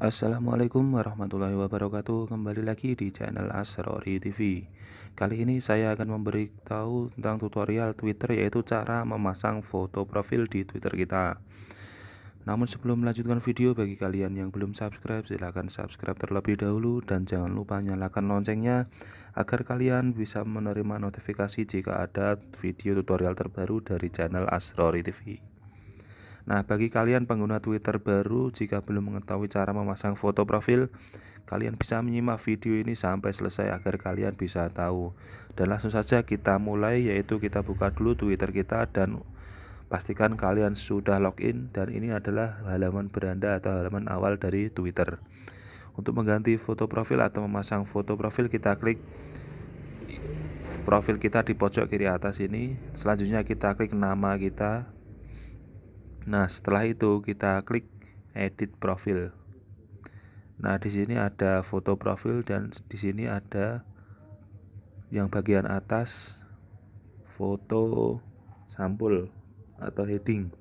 Assalamualaikum warahmatullahi wabarakatuh Kembali lagi di channel Asrori TV Kali ini saya akan memberitahu tentang tutorial Twitter Yaitu cara memasang foto profil di Twitter kita Namun sebelum melanjutkan video Bagi kalian yang belum subscribe Silahkan subscribe terlebih dahulu Dan jangan lupa nyalakan loncengnya Agar kalian bisa menerima notifikasi Jika ada video tutorial terbaru dari channel Asrori TV Nah, bagi kalian pengguna Twitter baru, jika belum mengetahui cara memasang foto profil, kalian bisa menyimak video ini sampai selesai agar kalian bisa tahu. Dan langsung saja kita mulai, yaitu kita buka dulu Twitter kita dan pastikan kalian sudah login dan ini adalah halaman beranda atau halaman awal dari Twitter. Untuk mengganti foto profil atau memasang foto profil kita klik profil kita di pojok kiri atas ini. Selanjutnya kita klik nama kita, Nah, setelah itu kita klik edit profil. Nah, di sini ada foto profil dan di sini ada yang bagian atas foto sampul atau heading.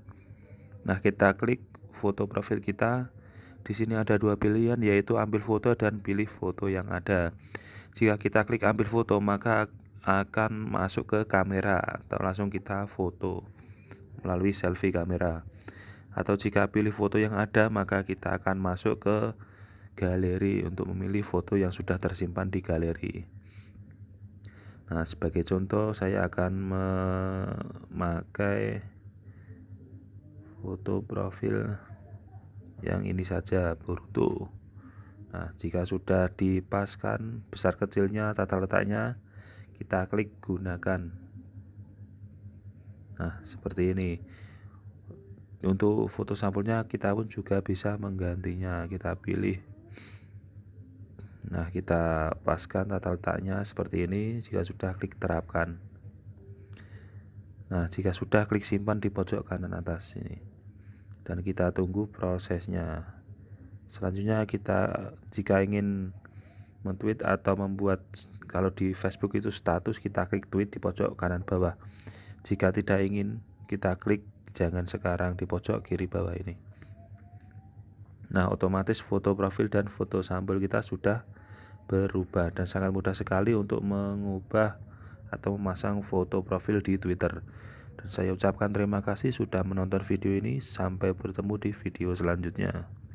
Nah, kita klik foto profil kita. Di sini ada dua pilihan yaitu ambil foto dan pilih foto yang ada. Jika kita klik ambil foto, maka akan masuk ke kamera atau langsung kita foto melalui selfie kamera. Atau jika pilih foto yang ada, maka kita akan masuk ke galeri untuk memilih foto yang sudah tersimpan di galeri. Nah, sebagai contoh saya akan memakai foto profil yang ini saja Boruto. Nah, jika sudah dipaskan besar kecilnya tata letaknya, kita klik gunakan nah seperti ini untuk foto sampulnya kita pun juga bisa menggantinya kita pilih nah kita paskan tata letaknya seperti ini jika sudah klik terapkan nah jika sudah klik simpan di pojok kanan atas ini dan kita tunggu prosesnya selanjutnya kita jika ingin mentweet atau membuat kalau di Facebook itu status kita klik tweet di pojok kanan bawah jika tidak ingin, kita klik jangan sekarang di pojok kiri bawah ini. Nah, otomatis foto profil dan foto sampel kita sudah berubah dan sangat mudah sekali untuk mengubah atau memasang foto profil di Twitter. Dan saya ucapkan terima kasih sudah menonton video ini. Sampai bertemu di video selanjutnya.